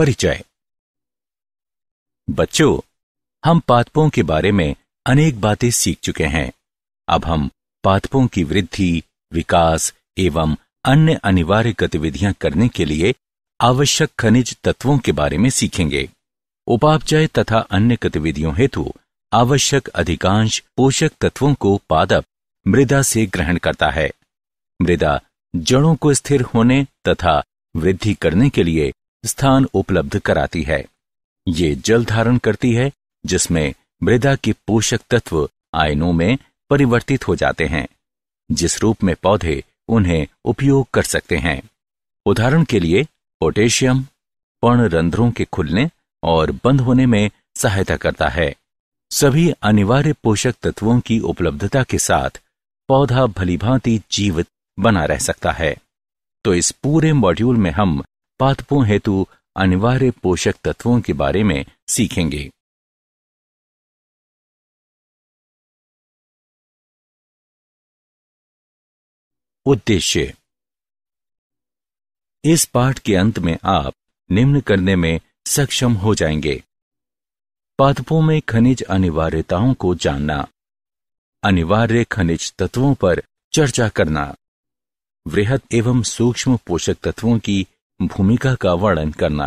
परिचय बच्चों हम पादपों के बारे में अनेक बातें सीख चुके हैं अब हम पादपों की वृद्धि विकास एवं अन्य अनिवार्य गतिविधियां करने के लिए आवश्यक खनिज तत्वों के बारे में सीखेंगे उपापचय तथा अन्य गतिविधियों हेतु आवश्यक अधिकांश पोषक तत्वों को पादप मृदा से ग्रहण करता है मृदा जड़ों को स्थिर होने तथा वृद्धि करने के लिए स्थान उपलब्ध कराती है ये जल धारण करती है जिसमें मृदा के पोषक तत्व आयनों में परिवर्तित हो जाते हैं जिस रूप में पौधे उन्हें उपयोग कर सकते हैं उदाहरण के लिए पोटेशियम पर्ण रंध्रों के खुलने और बंद होने में सहायता करता है सभी अनिवार्य पोषक तत्वों की उपलब्धता के साथ पौधा भलीभांति जीवित बना रह सकता है तो इस पूरे मॉड्यूल में हम पादपों हेतु अनिवार्य पोषक तत्वों के बारे में सीखेंगे उद्देश्य इस पाठ के अंत में आप निम्न करने में सक्षम हो जाएंगे पादपों में खनिज अनिवार्यताओं को जानना अनिवार्य खनिज तत्वों पर चर्चा करना वृहद एवं सूक्ष्म पोषक तत्वों की भूमिका का वर्णन करना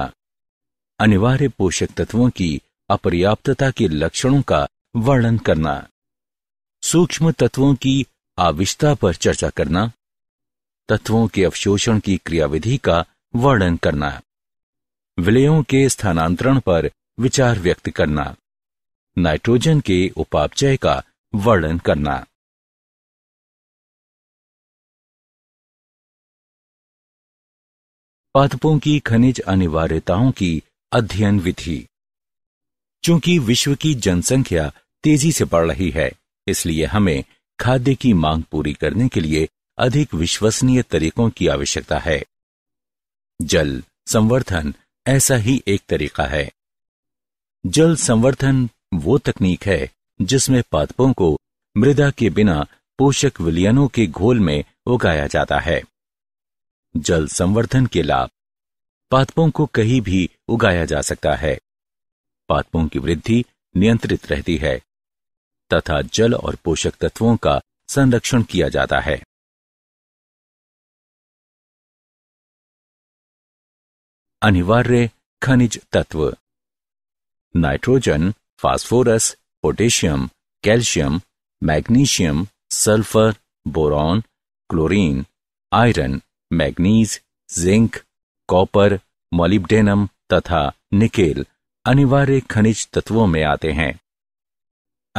अनिवार्य पोषक तत्वों की अपर्याप्तता के लक्षणों का वर्णन करना सूक्ष्म तत्वों की आविष्ता पर चर्चा करना तत्वों के अवशोषण की क्रियाविधि का वर्णन करना विलयों के स्थानांतरण पर विचार व्यक्त करना नाइट्रोजन के उपापचय का वर्णन करना पादपों की खनिज अनिवार्यताओं की अध्ययन विधि चूंकि विश्व की जनसंख्या तेजी से बढ़ रही है इसलिए हमें खाद्य की मांग पूरी करने के लिए अधिक विश्वसनीय तरीकों की आवश्यकता है जल संवर्धन ऐसा ही एक तरीका है जल संवर्धन वो तकनीक है जिसमें पादपों को मृदा के बिना पोषक विलियनों के घोल में उगाया जाता है जल संवर्धन के लाभ पादपों को कहीं भी उगाया जा सकता है पादपों की वृद्धि नियंत्रित रहती है तथा जल और पोषक तत्वों का संरक्षण किया जाता है अनिवार्य खनिज तत्व nitrogen phosphorus potassium calcium magnesium sulphur boron chlorine iron manganese zinc copper molybdenum तथा निकेल अनिवार्य खनिज तत्वों में आते हैं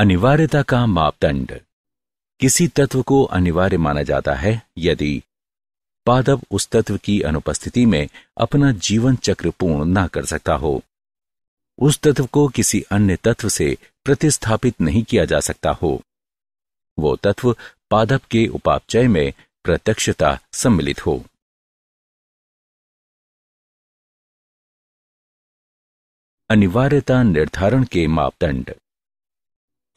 अनिवार्यता का मापदंड किसी तत्व को अनिवार्य माना जाता है यदि पादप उस तत्व की अनुपस्थिति में अपना जीवन चक्र पूर्ण ना कर सकता हो उस तत्व को किसी अन्य तत्व से प्रतिस्थापित नहीं किया जा सकता हो वो तत्व पादप के उपापचय में प्रत्यक्षता सम्मिलित हो अनिवार्यता निर्धारण के मापदंड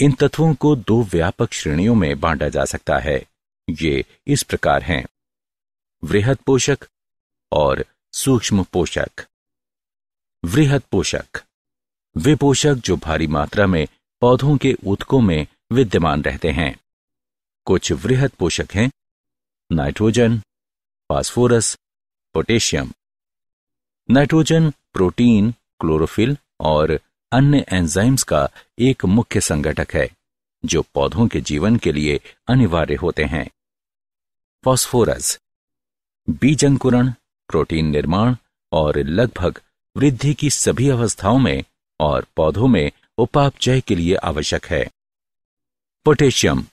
इन तत्वों को दो व्यापक श्रेणियों में बांटा जा सकता है ये इस प्रकार हैं वृहद पोषक और सूक्ष्म पोषक वृहद पोषक वे पोषक जो भारी मात्रा में पौधों के उत्कों में विद्यमान रहते हैं कुछ वृहद पोषक हैं nitrogen phosphorus potassium nitrogen protein chlorophyll और अन्य एंजाइम्स का एक मुख्य संगठक है जो पौधों के जीवन के लिए अनिवार्य होते हैं फॉस्फोरस बीज अंकुरण प्रोटीन निर्माण और लगभग वृद्धि की सभी अवस्थाओं में और पौधों में उपापचय के लिए आवश्यक है पोटेशियम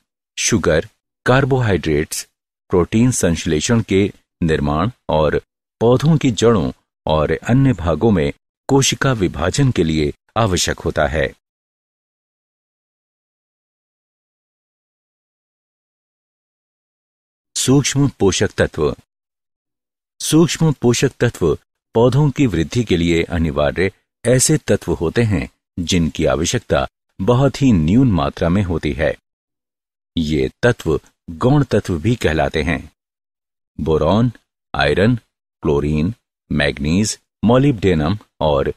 शुगर कार्बोहाइड्रेट्स प्रोटीन संश्लेषण के निर्माण और पौधों की जड़ों और अन्य भागों में कोशिका विभाजन के लिए आवश्यक होता है सूक्ष्म पोषक तत्व सूक्ष्म पोषक तत्व पौधों की वृद्धि के लिए अनिवार्य ऐसे तत्व होते हैं जिनकी आवश्यकता बहुत ही न्यून मात्रा में होती है ये तत्व गौण तत्व भी कहलाते हैं boron iron chlorine manganese molybdenum और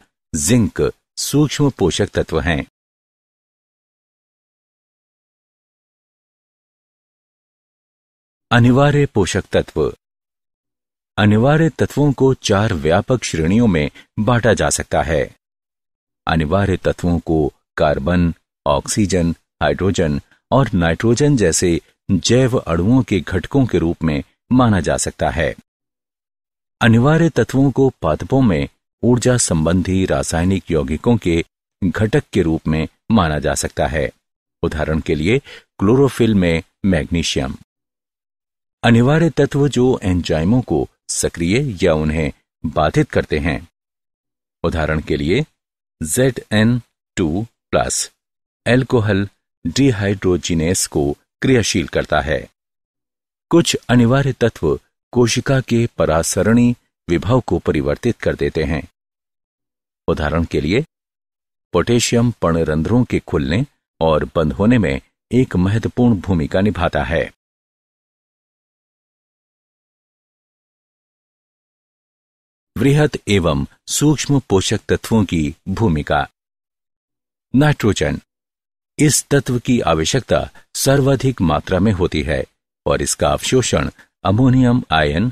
जिंक सूक्ष्म पोषक तत्व हैं अनिवार्य पोषक तत्व अनिवार्य तत्वों को चार व्यापक श्रेणियों में बांटा जा सकता है अनिवार्य तत्वों को कार्बन ऑक्सीजन हाइड्रोजन और नाइट्रोजन जैसे जैव अणुओं के घटकों के रूप में माना जा सकता है अनिवार्य तत्वों को पादपों में ऊर्जा संबंधी रासायनिक यौगिकों के घटक के रूप में माना जा सकता है उदाहरण के लिए क्लोरोफिल में मैग्नीशियम अनिवार्य तत्व जो एंजाइमों को सक्रिय या उन्हें बाधित करते हैं उदाहरण के लिए Z N two plus alcohol dehydrogenase को क्रियाशील करता है कुछ अनिवार्य तत्व कोशिका के परासरणी विभव को परिवर्तित कर देते हैं उदाहरण के लिए पोटेशियम पणरंध्रों के खुलने और बंद होने में एक महत्वपूर्ण भूमिका निभाता है वृहत एवं सूक्ष्म पोषक तत्वों की भूमिका नाइट्रोजन इस तत्व की आवश्यकता सर्वाधिक मात्रा में होती है और इसका अवशोषण अमोनियम आयन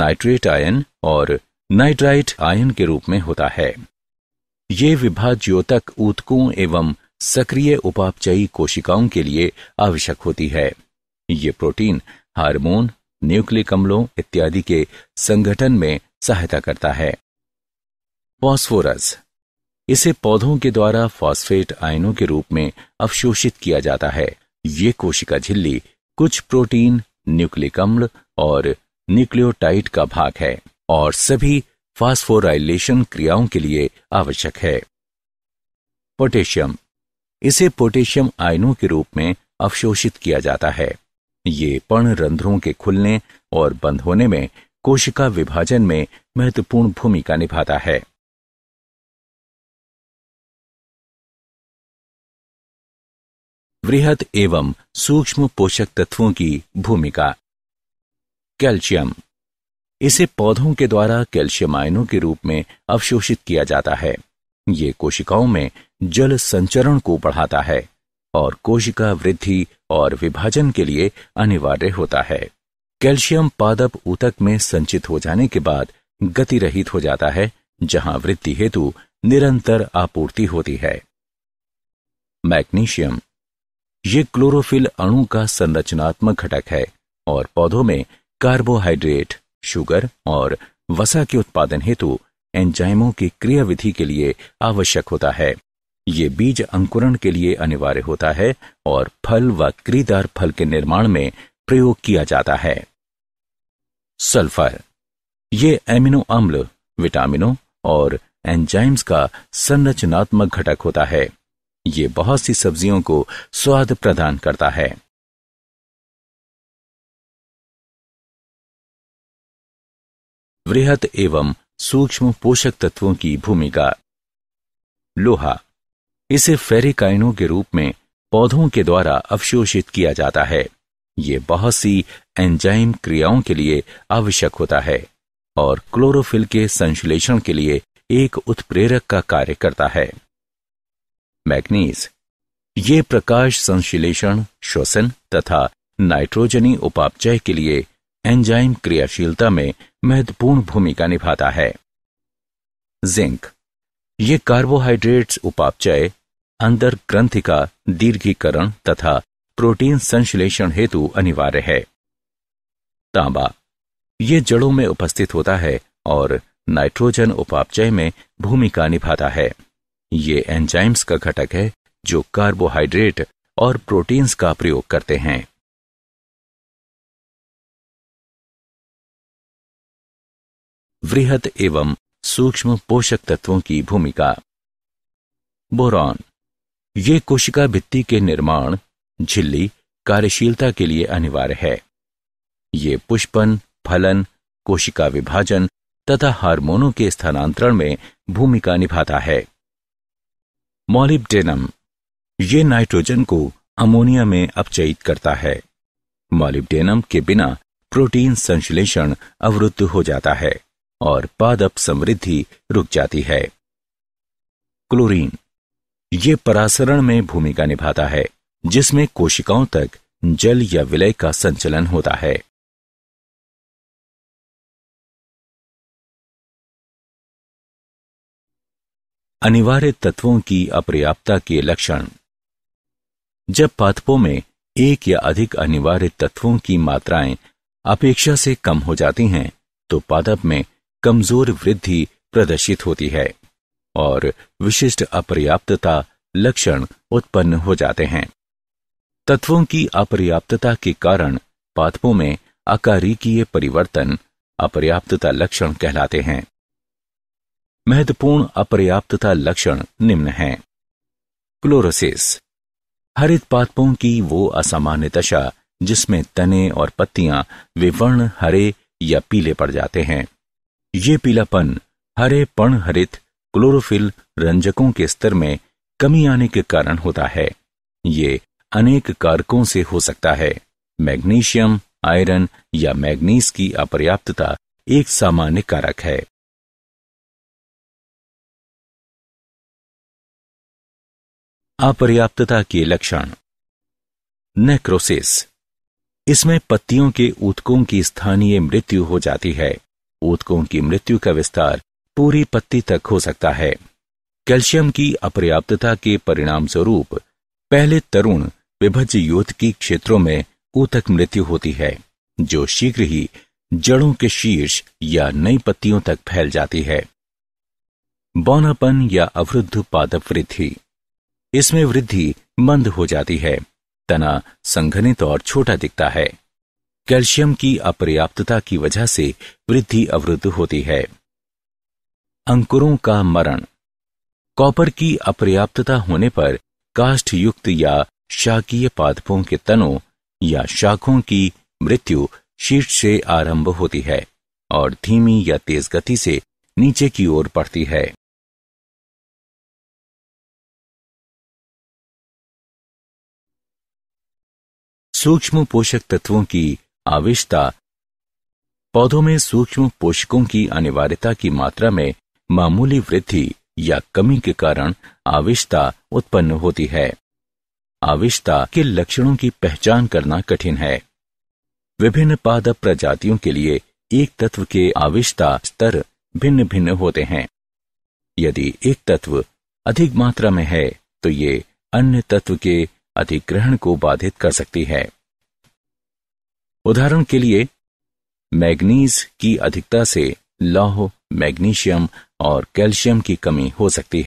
नाइट्रेट आयन और नाइट्राइट आयन के रूप में होता है ये विभाज्योतक ऊतकों एवं सक्रिय उपापचयी कोशिकाओं के लिए आवश्यक होती है ये प्रोटीन हार्मोन न्यूक्लिक अम्लों इत्यादि के संगठन में सहायता करता है फॉस्फोरस इसे पौधों के द्वारा फॉस्फेट आयनों के रूप में अवशोषित किया जाता है ये कोशिका झिल्ली कुछ प्रोटीन न्यूक्लिक अम्ल और न्यूक्लियोटाइड का भाग है और सभी फास्फोराइलेशन क्रियाओं के लिए आवश्यक है पोटेशियम इसे पोटेशियम आयनों के रूप में अवशोषित किया जाता है ये पण रंध्रों के खुलने और बंद होने में कोशिका विभाजन में महत्वपूर्ण भूमिका निभाता है वृहद एवं सूक्ष्म पोषक तत्वों की भूमिका कैल्शियम इसे पौधों के द्वारा कैल्शियम आयनों के रूप में अवशोषित किया जाता है ये कोशिकाओं में जल संचरण को बढ़ाता है और कोशिका वृद्धि और विभाजन के लिए अनिवार्य होता है कैल्शियम पादप ऊतक में संचित हो जाने के बाद गति रहित हो जाता है जहां वृद्धि हेतु निरंतर आपूर्ति होती है मैग्नीशियम ये क्लोरोफिल अणु का संरचनात्मक घटक है और पौधों में कार्बोहाइड्रेट शुगर और वसा के उत्पादन हेतु एंजाइमों की क्रियाविधि के लिए आवश्यक होता है ये बीज अंकुरण के लिए अनिवार्य होता है और फल व क्रीदार फल के निर्माण में प्रयोग किया जाता है सल्फर ये एमिनो अम्ल विटामिनों और एंजाइम्स का संरचनात्मक घटक होता है ये बहुत सी सब्जियों को स्वाद प्रदान करता है वृहत एवं सूक्ष्म पोषक तत्वों की भूमिका लोहा इसे फेरिकाइनों के रूप में पौधों के द्वारा अवशोषित किया जाता है ये बहुत सी एंजाइम क्रियाओं के लिए आवश्यक होता है और क्लोरोफिल के संश्लेषण के लिए एक उत्प्रेरक का कार्य करता है मैग्नीज ये प्रकाश संश्लेषण श्वसन तथा नाइट्रोजनी उपापचय के लिए एंजाइम क्रियाशीलता में महत्वपूर्ण भूमिका निभाता है जिंक ये कार्बोहाइड्रेट्स उपापचय अंदर ग्रंथि का दीर्घीकरण तथा प्रोटीन संश्लेषण हेतु अनिवार्य है तांबा ये जड़ों में उपस्थित होता है और नाइट्रोजन उपापचय में भूमिका निभाता है ये एंजाइम्स का घटक है जो कार्बोहाइड्रेट और प्रोटीन्स का प्रयोग करते हैं वृहत एवं सूक्ष्म पोषक तत्वों की भूमिका बोरॉन ये कोशिका भित्ति के निर्माण झिल्ली कार्यशीलता के लिए अनिवार्य है ये पुष्पन फलन कोशिका विभाजन तथा हार्मोनों के स्थानांतरण में भूमिका निभाता है मॉलिब्डेनम ये नाइट्रोजन को अमोनिया में अपचयित करता है मॉलिब्डेनम के बिना प्रोटीन संश्लेषण अवरुद्ध हो जाता है और पादप समृद्धि रुक जाती है क्लोरीन ये परासरण में भूमिका निभाता है जिसमें कोशिकाओं तक जल या विलय का संचलन होता है अनिवार्य तत्वों की अपर्याप्तता के लक्षण जब पादपों में एक या अधिक अनिवार्य तत्वों की मात्राएं अपेक्षा से कम हो जाती हैं तो पादप में कमजोर वृद्धि प्रदर्शित होती है और विशिष्ट अपर्याप्तता लक्षण उत्पन्न हो जाते हैं तत्वों की अपर्याप्तता के कारण पादपों में अकारिकीय परिवर्तन अपर्याप्तता लक्षण कहलाते हैं महत्वपूर्ण अपर्याप्तता लक्षण निम्न हैं क्लोरोसिस हरित पादपों की वो असामान्य दशा जिसमें तने और पत्तियां विवर्ण हरे या पीले पड़ जाते हैं ये पीलापन हरे पण हरित क्लोरोफिल रंजकों के स्तर में कमी आने के कारण होता है ये अनेक कारकों से हो सकता है मैग्नीशियम आयरन या मैग्नीस की अपर्याप्तता एक सामान्य कारक है अपर्याप्तता के लक्षण नेक्रोसिस इसमें पत्तियों के ऊतकों की स्थानीय मृत्यु हो जाती है ऊतकों की मृत्यु का विस्तार पूरी पत्ती तक हो सकता है कैल्शियम की अपर्याप्तता के परिणाम स्वरूप पहले तरुण विभज्य युद्ध की क्षेत्रों में ऊतक मृत्यु होती है जो शीघ्र ही जड़ों के शीर्ष या नई पत्तियों तक फैल जाती है बौनापन या अवरुद्ध पादप वृद्धि इसमें वृद्धि मंद हो जाती है तना संघनित और छोटा दिखता है कैल्शियम की अपर्याप्तता की वजह से वृद्धि अवरुद्ध होती है अंकुरों का मरण कॉपर की अपर्याप्तता होने पर काष्ठ युक्त या शाकीय पादपों के तनों या शाखों की मृत्यु शीर्ष से आरंभ होती है और धीमी या तेज गति से नीचे की ओर पड़ती है सूक्ष्म पोषक तत्वों की आविष्टता पौधों में सूक्ष्म पोषकों की अनिवार्यता की मात्रा में मामूली वृद्धि या कमी के कारण आविष्टता उत्पन्न होती है आविष्टता के लक्षणों की पहचान करना कठिन है विभिन्न पादप प्रजातियों के लिए एक तत्व के आविष्टता स्तर भिन्न भिन्न होते हैं यदि एक तत्व अधिक मात्रा में है तो ये अन्य तत्व के अधिग्रहण को बाधित कर सकती है उदाहरण के लिए मैग्नीज की अधिकता से लौह मैग्नीशियम और कैल्शियम की कमी हो सकती है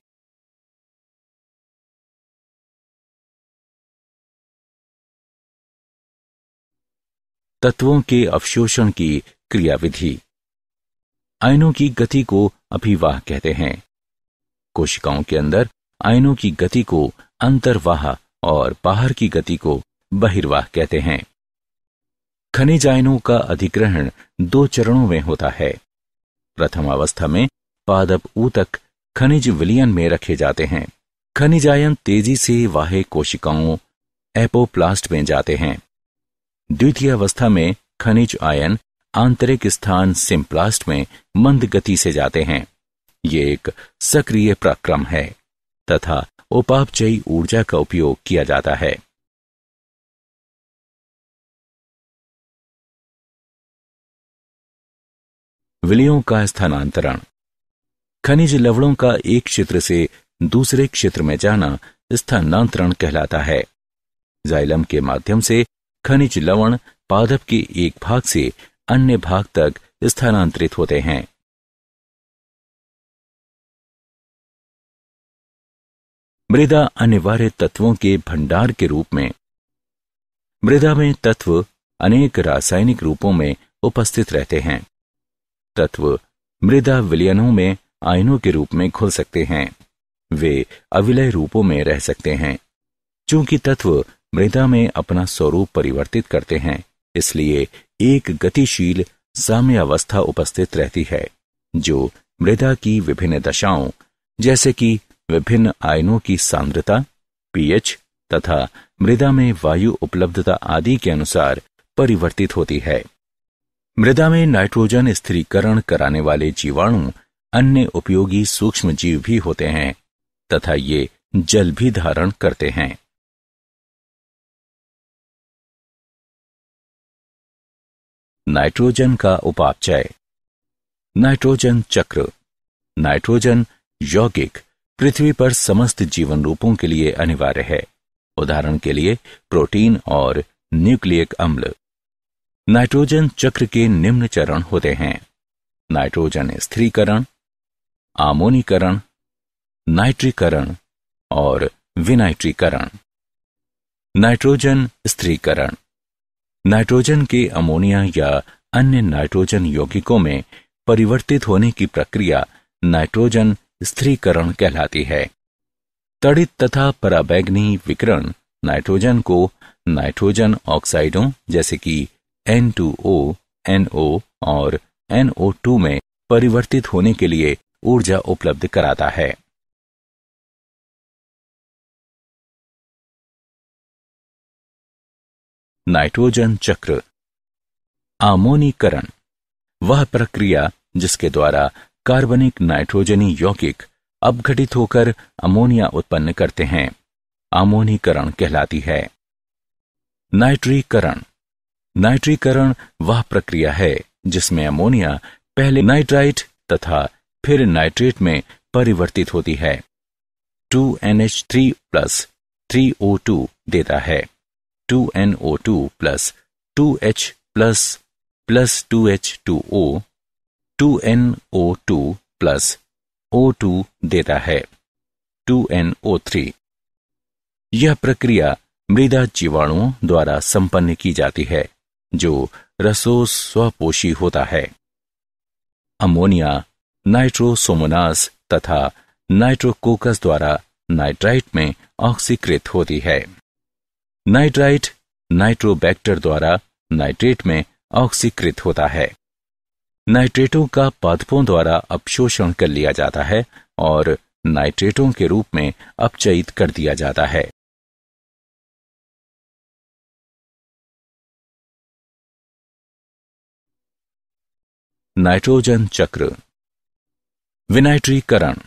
तत्वों के अवशोषण की क्रियाविधि आयनों की गति को अभिवाह कहते हैं कोशिकाओं के अंदर आयनों की गति को अंतर्वाह और बाहर की गति को बहिर्वाह कहते हैं खनिजायनों का अधिग्रहण दो चरणों में होता है प्रथम अवस्था में पादप ऊतक खनिज विलियन में रखे जाते हैं खनिजायन तेजी से वाहे कोशिकाओं एपोप्लास्ट में जाते हैं द्वितीय अवस्था में खनिज आयन आंतरिक स्थान सिम्प्लास्ट में मंद गति से जाते हैं ये एक सक्रिय प्रक्रम है तथा उपापचयी ऊर्जा का उपयोग किया जाता है विलियों का स्थानांतरण खनिज लवणों का एक क्षेत्र से दूसरे क्षेत्र में जाना स्थानांतरण कहलाता है जाइलम के माध्यम से खनिज लवण पादप के एक भाग से अन्य भाग तक स्थानांतरित होते हैं मृदा अनिवार्य तत्वों के भंडार के रूप में मृदा में तत्व अनेक रासायनिक रूपों में उपस्थित रहते हैं तत्व मृदा विलयनों में आयनों के रूप में खुल सकते हैं वे अविलय रूपों में रह सकते हैं चूंकि तत्व मृदा में अपना स्वरूप परिवर्तित करते हैं इसलिए एक गतिशील साम्य अवस्था उपस्थित रहती है जो मृदा की विभिन्न दशाओं जैसे कि विभिन्न आयनों की सांद्रता पीएच तथा मृदा में वायु उपलब्धता आदि के अनुसार परिवर्तित होती है मृदा में नाइट्रोजन स्थिरीकरण कराने वाले जीवाणु अन्य उपयोगी सूक्ष्म जीव भी होते हैं तथा ये जल भी धारण करते हैं नाइट्रोजन का उपापचय नाइट्रोजन चक्र नाइट्रोजन यौगिक पृथ्वी पर समस्त जीवन रूपों के लिए अनिवार्य है उदाहरण के लिए प्रोटीन और न्यूक्लियक अम्ल नाइट्रोजन चक्र के निम्न चरण होते हैं नाइट्रोजन स्थिरीकरण आमोनीकरण नाइट्रीकरण और विनाइट्रीकरण नाइट्रोजन स्थिरीकरण नाइट्रोजन के अमोनिया या अन्य नाइट्रोजन यौगिकों में परिवर्तित होने की प्रक्रिया नाइट्रोजन स्त्रीकरण कहलाती है तड़ित तथा पराबैग्नी विकरण नाइट्रोजन को नाइट्रोजन ऑक्साइडों जैसे कि N2O, NO और NO2 में परिवर्तित होने के लिए ऊर्जा उपलब्ध कराता है नाइट्रोजन चक्र आमोनीकरण वह प्रक्रिया जिसके द्वारा कार्बनिक नाइट्रोजनी यौगिक अपघटित होकर अमोनिया उत्पन्न करते हैं अमोनीकरण कहलाती है नाइट्रीकरण नाइट्रीकरण वह प्रक्रिया है जिसमें अमोनिया पहले नाइट्राइट तथा फिर नाइट्रेट में परिवर्तित होती है 2NH3 प्लस 3O2 देता है 2NO2 plus 2H plus plus two H two O 2NO2 plus O2 देता है 2NO3 यह प्रक्रिया मृदा जीवाणुओं द्वारा संपन्न की जाती है जो रसो स्वपोषी होता है अमोनिया नाइट्रोसोमोनास तथा नाइट्रोकोकस द्वारा नाइट्राइट में ऑक्सीकृत होती है नाइट्राइट नाइट्रोबैक्टर द्वारा नाइट्रेट में ऑक्सीकृत होता है नाइट्रेटों का पादपों द्वारा अपशोषण कर लिया जाता है और नाइट्रेटों के रूप में अपचयित कर दिया जाता है नाइट्रोजन चक्र विनाइट्रीकरण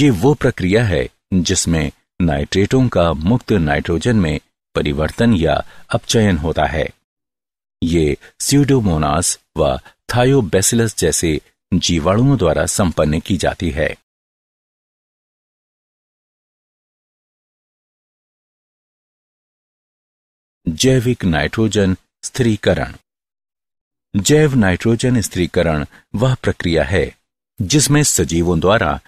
ये वो प्रक्रिया है जिसमें नाइट्रेटों का मुक्त नाइट्रोजन में परिवर्तन या अपचयन होता है ये सीडोमोनास व थायोबेसिलस जैसे जीवाणुओं द्वारा संपन्न की जाती है जैविक नाइट्रोजन स्थिरीकरण जैव नाइट्रोजन स्थिरीकरण वह प्रक्रिया है जिसमें सजीवों द्वारा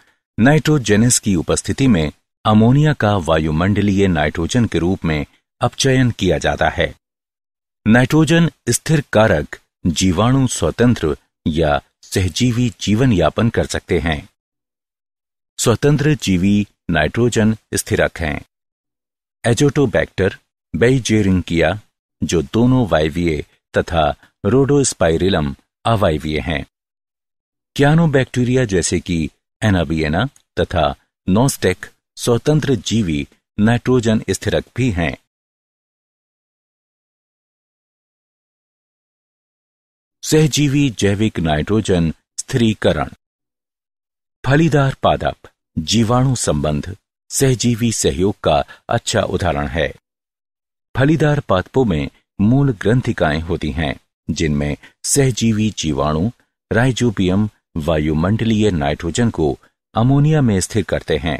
नाइट्रोजेनिस की उपस्थिति में अमोनिया का वायुमंडलीय नाइट्रोजन के रूप में अपचयन किया जाता है नाइट्रोजन स्थिर कारक जीवाणु स्वतंत्र या सहजीवी जीवन यापन कर सकते हैं स्वतंत्र जीवी नाइट्रोजन स्थिरक हैं एजोटोबैक्टर बेइजेरिंकिया जो दोनों वायवीय तथा रोडोस्पाइरिलम अवायवीय हैं क्यानोबैक्टीरिया जैसे कि एनाबियना तथा नोस्टेक स्वतंत्र जीवी नाइट्रोजन स्थिरक भी हैं सहजीवी जैविक नाइट्रोजन स्थिरीकरण फलीदार पादप जीवाणु संबंध सहजीवी सहयोग का अच्छा उदाहरण है फलीदार पादपों में मूल ग्रंथिकाएं होती हैं जिनमें सहजीवी जीवाणु राइजोबियम वायुमंडलीय नाइट्रोजन को अमोनिया में स्थिर करते हैं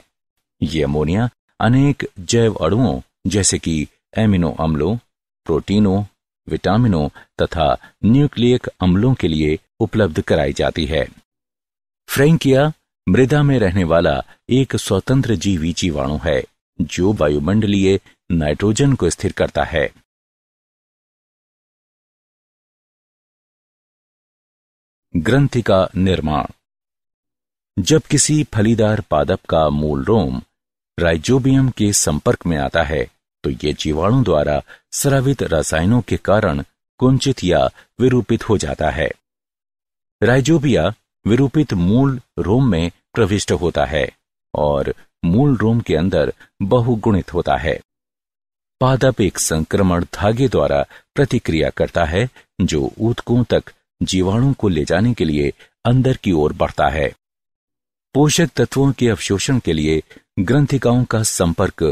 ये अमोनिया अनेक जैव अणुओं जैसे कि एमिनो अम्लों प्रोटीनों विटामिनों तथा न्यूक्लियक अम्लों के लिए उपलब्ध कराई जाती है फ्रेंकिया मृदा में रहने वाला एक स्वतंत्र जीवी जीवाणु है जो वायुमंडलीय नाइट्रोजन को स्थिर करता है ग्रंथि का निर्माण जब किसी फलीदार पादप का मूल रोम राइजोबियम के संपर्क में आता है तो ये जीवाणु द्वारा स्रावित रसायनों के कारण कुंचित या विरूपित हो जाता है राइजोबिया विरूपित मूल रोम में प्रविष्ट होता है और मूल रोम के अंदर बहुगुणित होता है पादप एक संक्रमण धागे द्वारा प्रतिक्रिया करता है जो ऊतकों तक जीवाणु को ले जाने के लिए अंदर की ओर बढ़ता है पोषक तत्वों के अवशोषण के लिए ग्रंथिकाओं का संपर्क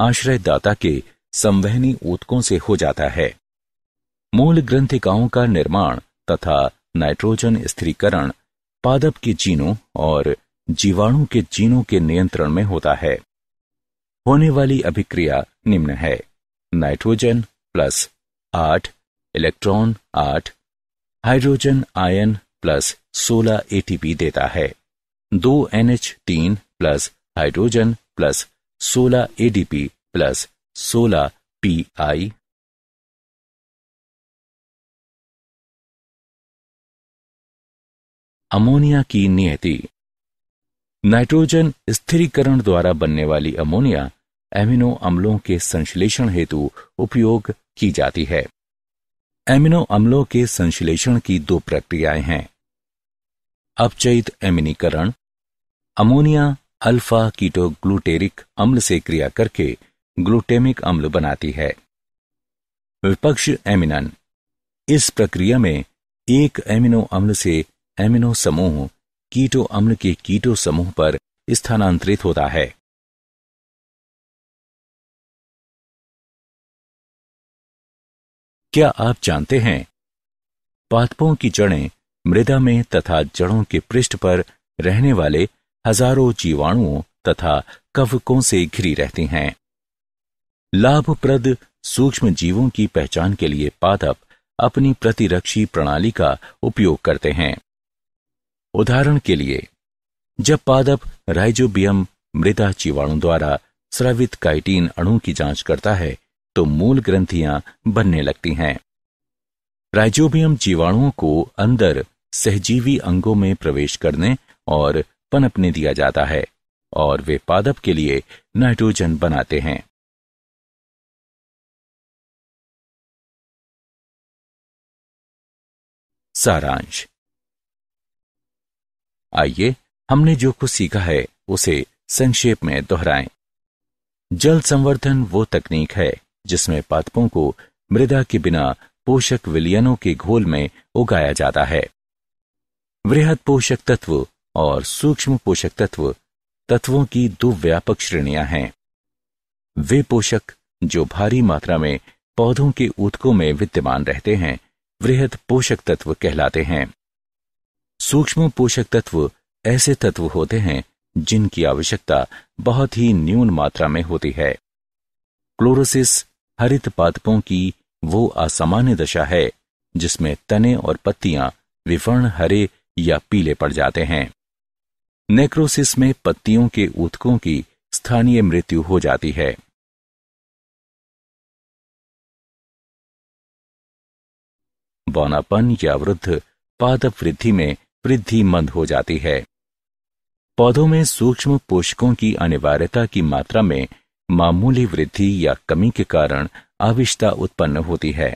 आश्रयदाता के संवहनी ऊतकों से हो जाता है मूल ग्रंथिकाओं का निर्माण तथा नाइट्रोजन स्थिरीकरण पादप के जीनों और जीवाणु के जीनों के नियंत्रण में होता है होने वाली अभिक्रिया निम्न है नाइट्रोजन प्लस आठ इलेक्ट्रॉन आठ हाइड्रोजन आयन प्लस सोलह एटीपी देता है दो एन एच तीन plus hydrogen plus 16 ADP plus 16 I ammonia की नियति नाइट्रोजन स्थिरीकरण द्वारा बनने वाली अमोनिया एमिनो अम्लों के संश्लेषण हेतु उपयोग की जाती है एमिनो अम्लों के संश्लेषण की दो प्रक्रियाएं हैं अपचयित एमिनीकरण अमोनिया अल्फा कीटोग्लूटेरिक अम्ल से क्रिया करके ग्लूटेमिक अम्ल बनाती है विपक्ष एमिनन इस प्रक्रिया में एक एमिनो अम्ल से एमिनो समूह कीटो अम्ल के कीटो समूह पर स्थानांतरित होता है क्या आप जानते हैं पादपों की जड़ें मृदा में तथा जड़ों के पृष्ठ पर रहने वाले हजारों जीवाणुओं तथा कवकों से घिरी रहती हैं लाभप्रद सूक्ष्म जीवों की पहचान के लिए पादप अपनी प्रतिरक्षी प्रणाली का उपयोग करते हैं उदाहरण के लिए जब पादप राइजोबियम मृदा जीवाणु द्वारा स्रवित काइटीन अणु की जांच करता है तो मूल ग्रंथियां बनने लगती हैं राइजोबियम जीवाणुओं को अंदर सहजीवी अंगों में प्रवेश करने और पनपने दिया जाता है और वे पादप के लिए नाइट्रोजन बनाते हैं सारांश आइए हमने जो कुछ सीखा है उसे संक्षेप में दोहराएं। जल संवर्धन वो तकनीक है जिसमें पादपों को मृदा के बिना पोषक विलियनों के घोल में उगाया जाता है वृहद पोषक तत्व और सूक्ष्म पोषक तत्व तत्वों की दो व्यापक श्रेणियां हैं वे पोषक जो भारी मात्रा में पौधों के ऊतकों में विद्यमान रहते हैं वृहद पोषक तत्व कहलाते हैं सूक्ष्म पोषक तत्व ऐसे तत्व होते हैं जिनकी आवश्यकता बहुत ही न्यून मात्रा में होती है क्लोरोसिस हरित पादपों की वो असामान्य दशा है जिसमें तने और पत्तियां विवर्ण हरे या पीले पड़ जाते हैं नेक्रोसिस में पत्तियों के ऊतकों की स्थानीय मृत्यु हो जाती है बौनापन या वृद्ध पादप वृद्धि में वृद्धि मंद हो जाती है पौधों में सूक्ष्म पोषकों की अनिवार्यता की मात्रा में मामूली वृद्धि या कमी के कारण आविष्ता उत्पन्न होती है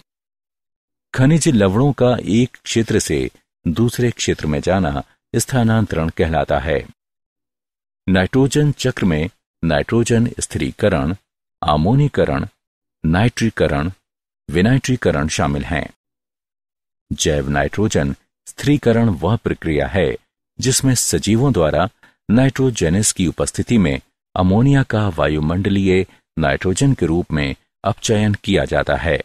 खनिज लवणों का एक क्षेत्र से दूसरे क्षेत्र में जाना स्थानांतरण कहलाता है नाइट्रोजन चक्र में नाइट्रोजन स्थिरीकरण आमोनीकरण नाइट्रीकरण विनाइट्रीकरण शामिल हैं जैव नाइट्रोजन स्थिरीकरण वह प्रक्रिया है जिसमें सजीवों द्वारा नाइट्रोजेनिस की उपस्थिति में अमोनिया का वायुमंडलीय नाइट्रोजन के रूप में अपचयन किया जाता है